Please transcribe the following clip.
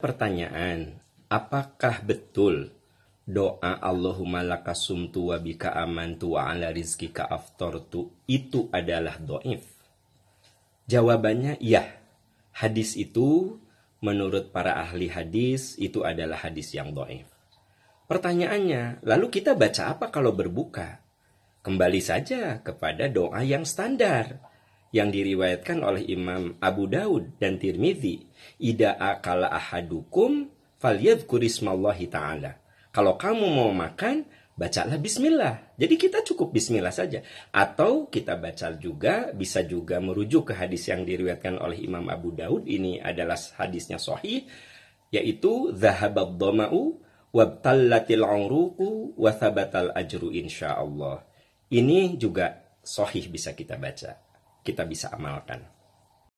Pertanyaan, apakah betul doa Allahumma laka sumtu wa bika amantu wa ala rizkika aftortu itu adalah doif? Jawabannya ya. Hadis itu menurut para ahli hadis itu adalah hadis yang doif. Pertanyaannya, lalu kita baca apa kalau berbuka? Kembali saja kepada doa yang standar yang diriwayatkan oleh Imam Abu Daud dan Tirmidzi, "Ida akala ahadukum falyadhkur kurismallahi ta'ala." Kalau kamu mau makan, bacalah bismillah. Jadi kita cukup bismillah saja atau kita baca juga bisa juga merujuk ke hadis yang diriwayatkan oleh Imam Abu Daud ini adalah hadisnya sahih yaitu zahabad dhama'u wabtallatil uruku wathabatal ajru Allah Ini juga sahih bisa kita baca kita bisa amalkan.